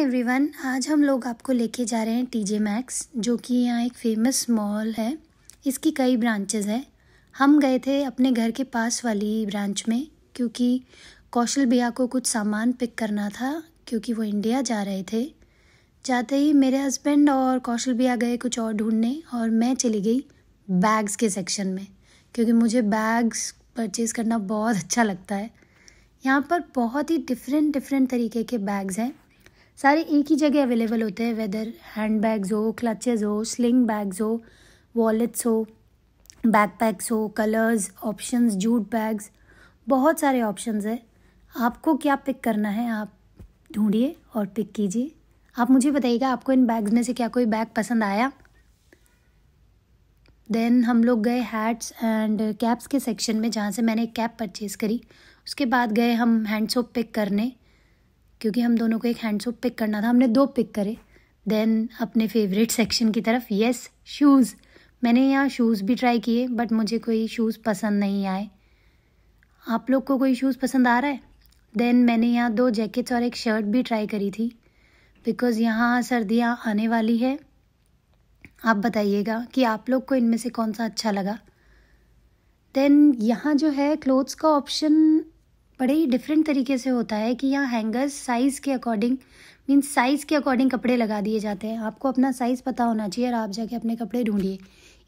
hi everyone आज हम लोग आपको लेके जा रहे हैं टीजे मैक्स जो कि यहाँ एक फेमस मॉल है इसकी कई ब्रांचेस हैं हम गए थे अपने घर के पास वाली ब्रांच में क्योंकि कौशल भैया को कुछ सामान पिक करना था क्योंकि वो इंडिया जा रहे थे जाते ही मेरे हस्बैंड और कौशल भैया गए कुछ और ढूंढने और मैं चली गई बैग्स के सेक्शन में क्योंकि मुझे बैग्स परचेज़ करना बहुत अच्छा लगता है यहाँ पर बहुत ही डिफरेंट डिफरेंट तरीके के बैग्स हैं सारे एक ही जगह अवेलेबल होते हैं वेदर हैंड बैग्स हो क्लचेज़ हो स्लिंग बैग्स हो वॉलेट्स हो बैक पैक्स हो कलर्स ऑप्शंस जूट बैग्स बहुत सारे ऑप्शंस है आपको क्या पिक करना है आप ढूंढिए और पिक कीजिए आप मुझे बताइएगा आपको इन बैग्स में से क्या कोई बैग पसंद आया देन हम लोग गए हैट्स एंड कैप्स के सेक्शन में जहाँ से मैंने एक कैप परचेज़ करी उसके बाद गए हम हैंड सोप पिक करने क्योंकि हम दोनों को एक हैंड सोप पिक करना था हमने दो पिक करे देन अपने फेवरेट सेक्शन की तरफ येस शूज़ मैंने यहाँ शूज़ भी ट्राई किए बट मुझे कोई शूज़ पसंद नहीं आए आप लोग को कोई शूज़ पसंद आ रहा है देन मैंने यहाँ दो जैकेट्स और एक शर्ट भी ट्राई करी थी बिकॉज़ यहाँ सर्दियाँ आने वाली है आप बताइएगा कि आप लोग को इनमें से कौन सा अच्छा लगा देन यहाँ जो है क्लोथ्स का ऑप्शन बड़े ही डिफरेंट तरीके से होता है कि यहाँ हैंगर्स साइज़ के अकॉर्डिंग मीन साइज़ के अकॉर्डिंग कपड़े लगा दिए जाते हैं आपको अपना साइज़ पता होना चाहिए और आप जाके अपने कपड़े ढूंढिए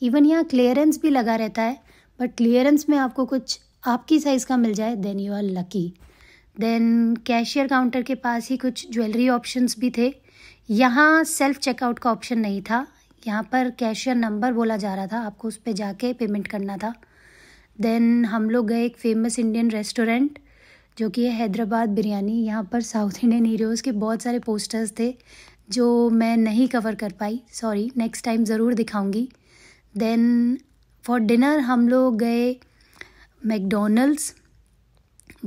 इवन यहाँ क्लियरेंस भी लगा रहता है बट क्लियरेंस में आपको कुछ आपकी साइज़ का मिल जाए then you are lucky then cashier counter के पास ही कुछ ज्वेलरी ऑप्शंस भी थे यहाँ सेल्फ चेकआउट का ऑप्शन नहीं था यहाँ पर कैशियर नंबर बोला जा रहा था आपको उस पर जाके पेमेंट करना था देन हम लोग गए एक फेमस इंडियन रेस्टोरेंट जो कि है हैदराबाद बिरयानी यहाँ पर साउथ इंडियन हीरोज़ के बहुत सारे पोस्टर्स थे जो मैं नहीं कवर कर पाई सॉरी नेक्स्ट टाइम ज़रूर दिखाऊंगी देन फॉर डिनर हम लोग गए मैकडोनल्ड्स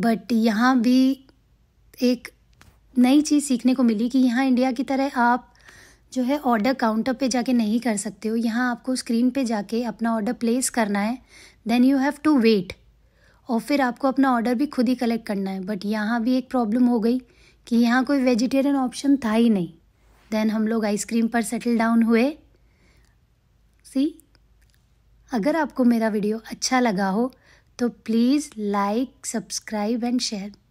बट यहाँ भी एक नई चीज़ सीखने को मिली कि यहाँ इंडिया की तरह आप जो है ऑर्डर काउंटर पे जाके नहीं कर सकते हो यहाँ आपको स्क्रीन पे जाके अपना ऑर्डर प्लेस करना है then you have to wait और फिर आपको अपना ऑर्डर भी खुद ही कलेक्ट करना है बट यहाँ भी एक प्रॉब्लम हो गई कि यहाँ कोई वेजिटेरियन ऑप्शन था ही नहीं देन हम लोग आइसक्रीम पर सेटल डाउन हुए सी अगर आपको मेरा वीडियो अच्छा लगा हो तो please like subscribe and share